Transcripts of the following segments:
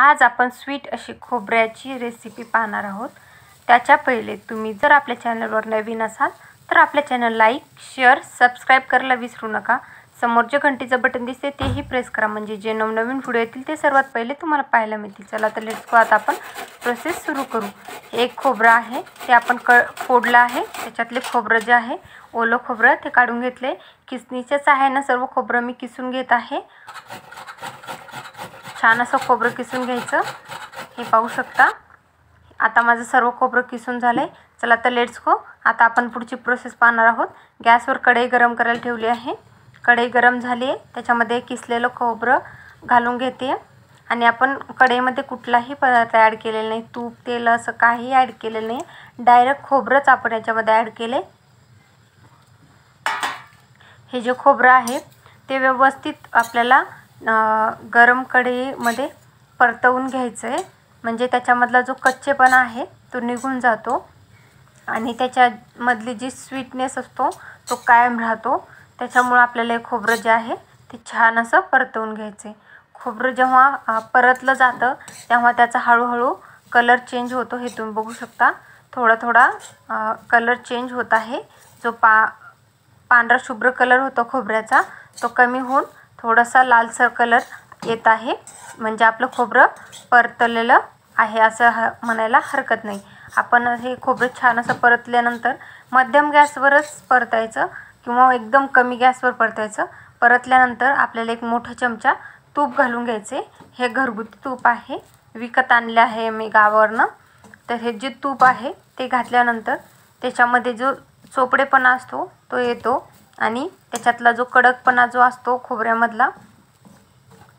आज आपण स्वीट अशी खोबऱ्याची रेसिपी पाहणार आहोत त्याच्या पहिले तुम्ही जर आपल्या चॅनलवर नवीन असाल तर आपल्या चॅनल लाईक शेअर सबस्क्राईब करायला विसरू नका समोर जे घंटीचं बटन दिसते तेही प्रेस करा म्हणजे जे नवनवीन व्हिडिओ येतील ते सर्वात पहिले तुम्हाला पाहायला मिळतील चला तर लेट्स आता आपण प्रोसेस सुरू करू एक खोबरं आहे ते आपण क फोडलं आहे त्याच्यातले खोबरं जे आहे ओलं खोबरं ते काढून घेतले किसनीच्या सहाय्यानं सर्व खोबरं मी किसून घेत आहे छान असं खोबरं किसून घ्यायचं हे पाहू शकता आता माझं सर्व खोबरं किसून झालं आहे चला तर लेट्स गो आता आपण पुढची प्रोसेस पाहणार आहोत गॅसवर कढई गरम करायला ठेवली आहे कढई गरम झाली आहे त्याच्यामध्ये किसलेलं खोबरं घालून घेते आणि आपण कढईमध्ये कुठलाही पदार्थ ॲड केलेला नाही तूप तेल असं काही ॲड केलेलं नाही डायरेक्ट खोबरंच आपण याच्यामध्ये ॲड केले हे जे खोबरं आहे ते व्यवस्थित आपल्याला गरम कढईमध्ये परतवून घ्यायचं आहे म्हणजे त्याच्यामधला जो कच्चेपणा आहे तो निघून जातो आणि त्याच्यामधली जी स्वीटनेस असतो तो कायम राहतो त्याच्यामुळं आपल्याला हे खोबरं जे आहे ते छान असं परतवून घ्यायचं आहे खोबरं जेव्हा परतलं जातं तेव्हा त्याचा हळूहळू कलर चेंज होतो हे तुम्ही बघू शकता थोडा थोडा कलर चेंज होत आहे जो पा पांढरा शुभ्र कलर होतो खोबऱ्याचा तो कमी होऊन थोडासा लालसर कलर येत आहे म्हणजे आपलं खोबरं परतलेलं आहे असं ह म्हणायला हरकत नाही आपण हे खोबरं छान असं परतल्यानंतर मध्यम गॅसवरच परतायचं किंवा एकदम कमी गॅसवर परतायचं परतल्यानंतर आपल्याला एक मोठा चमचा तूप घालून घ्यायचे हे घरगुती तूप आहे विकत आणले आहे मी गावावरनं तर हे जे तूप आहे ते घातल्यानंतर त्याच्यामध्ये जो चोपडेपणा असतो तो येतो आणि त्याच्यातला जो कडकपणा जो असतो खोबऱ्यामधला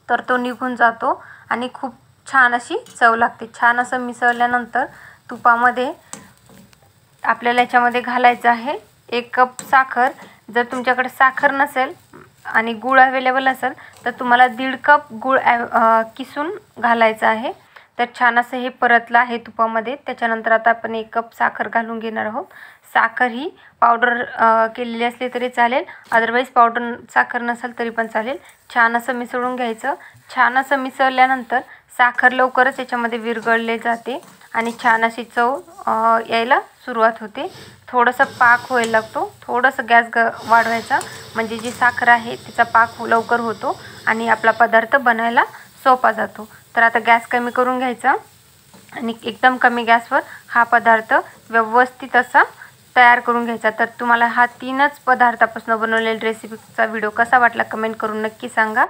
तर तो निघून जातो आणि खूप छान अशी चव लागते छान असं मिसळल्यानंतर तुपामध्ये आपल्याला याच्यामध्ये घालायचं आहे एक कप साखर जर तुमच्याकडे साखर नसेल आणि गूळ अवेलेबल असेल तर तुम्हाला दीड कप गूळ किसून घालायचं आहे तर छान असं हे परतलं आहे तुपामध्ये त्याच्यानंतर आता आपण एक कप साखर घालून घेणार आहोत साखर ही पावडर केलेली असली तरी चालेल अदरवाईज पावडर साखर नसेल तरी पण चालेल छान असं मिसळून घ्यायचं छान असं मिसळल्यानंतर साखर लवकरच याच्यामध्ये विरगळले जाते आणि छान अशी चव यायला सुरुवात होते थोडंसं पाक व्हायला लागतो थोडंसं गॅस ग वाढवायचा म्हणजे जी साखर आहे तिचा पाक लवकर होतो आणि आपला पदार्थ बनायला सोपा जातो तर आता गॅस कमी करून घ्यायचा आणि एकदम कमी गॅसवर हा पदार्थ व्यवस्थित असा तयार करून घ्यायचा तर तुम्हाला हा तीनच पदार्थापासून बनवलेल्या रेसिपीचा व्हिडिओ कसा वाटला कमेंट करून नक्की सांगा